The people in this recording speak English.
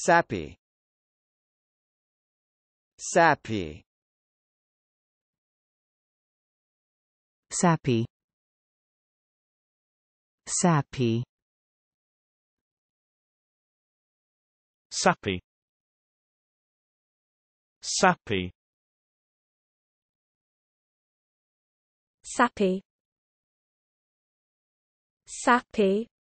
Sappy Sappy Sappy Sappy Sappy Sappy Sappy Sappy